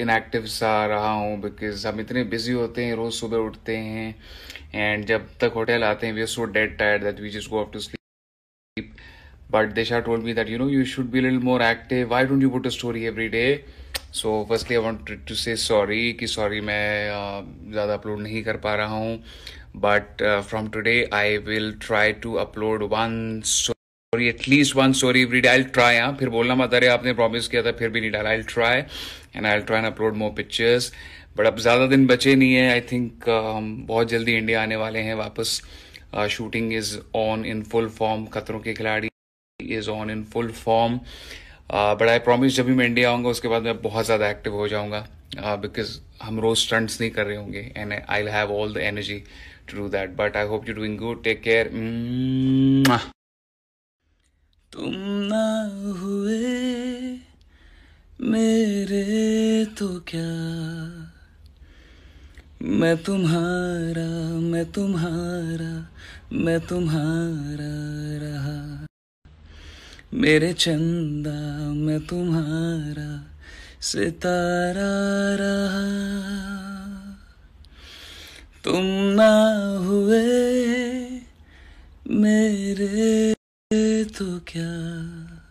inactive सा रहा हूँ बिकॉज हम इतने बिजी होते हैं रोज़ सुबह उठते हैं एंड जब तक होटल आते हैं we are so dead tired that we just go up to sleep but Desha told me that you know you should be little more active why don't you put a story every day so firstly I want to say sorry कि sorry मैं uh, ज़्यादा upload नहीं कर पा रहा हूँ but from today I will try to upload one और at least one story every day I try हाँ फिर बोलना मत अरे आपने प्रॉमिस किया था फिर भी नहीं डाला I try and I try and upload more pictures but अब ज़्यादा दिन बचे नहीं है आई थिंक uh, हम बहुत जल्दी इंडिया आने वाले हैं वापस shooting is on in full form Khatron Ke Khiladi is on in full form but I promise जब भी मैं इंडिया आऊँगा उसके बाद मैं बहुत ज़्यादा एक्टिव हो जाऊँगा बिकॉज uh, हम रोज़ स्टंट्स नहीं कर रहे होंगे and I have all the energy to do that but I hope you doing good take care तुम ना हुए मेरे तो क्या मैं तुम्हारा मैं तुम्हारा मैं तुम्हारा रहा मेरे चंदा मैं तुम्हारा सितारा रहा तुम ना हुए मेरे तो क्या